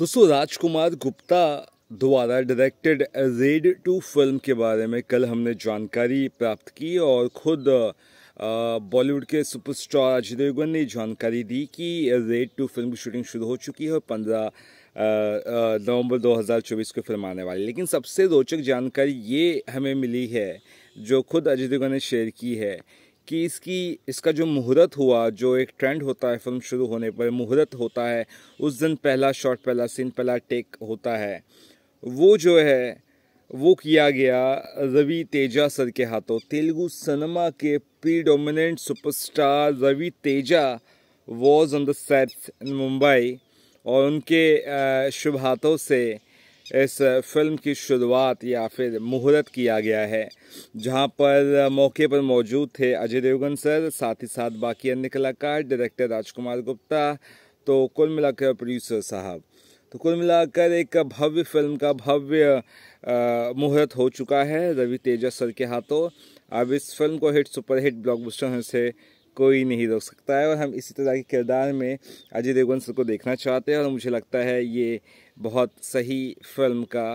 दोस्तों राजकुमार गुप्ता द्वारा directed red two film के बारे में कल हमने जानकारी प्राप्त की और खुद बॉलीवुड के सुपरस्टार अजय देवगन ने जानकारी दी कि रेड टू फिल्म की शूटिंग शुरू हो चुकी है और पंद्रह नवंबर 2024 को फिल्म आने वाली लेकिन सबसे रोचक जानकारी ये हमें मिली है जो खुद अजय देवगन ने शेयर की है कि इसकी इसका जो मुहूर्त हुआ जो एक ट्रेंड होता है फिल्म शुरू होने पर मुहूर्त होता है उस दिन पहला शॉट पहला सीन पहला टेक होता है वो जो है वो किया गया रवि तेजा सर के हाथों तेलुगु सिनेमा के predominant superstar Ravi Teja was on the set in Mumbai और उनके शुभ हाथों से इस फिल्म की शुरुआत या फिर मुहूर्त किया गया है जहां पर मौके पर मौजूद थे अजय देवगन सर साथ ही साथ बाकी अन्य कलाकार डायरेक्टर राजकुमार गुप्ता तो कुल मिलाकर प्रोड्यूसर साहब तो कुल मिलाकर एक भव्य फिल्म का भव्य मुहूर्त हो चुका है रवि तेजस सर के हाथों अब इस फिल्म को हिट सुपरहिट ब्लॉकबस्टर से कोई नहीं रोक सकता है और हम इसी तरह के किरदार में अजय देवगन सर को देखना चाहते हैं और मुझे लगता है ये बहुत सही फिल्म का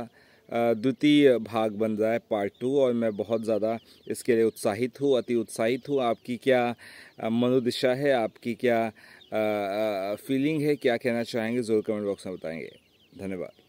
द्वितीय भाग बन रहा है पार्ट टू और मैं बहुत ज़्यादा इसके लिए उत्साहित हूँ अति उत्साहित हूँ आपकी क्या मनोदिशा है आपकी क्या फीलिंग है क्या कहना चाहेंगे ज़रूर कमेंट बॉक्स में बताएंगे धन्यवाद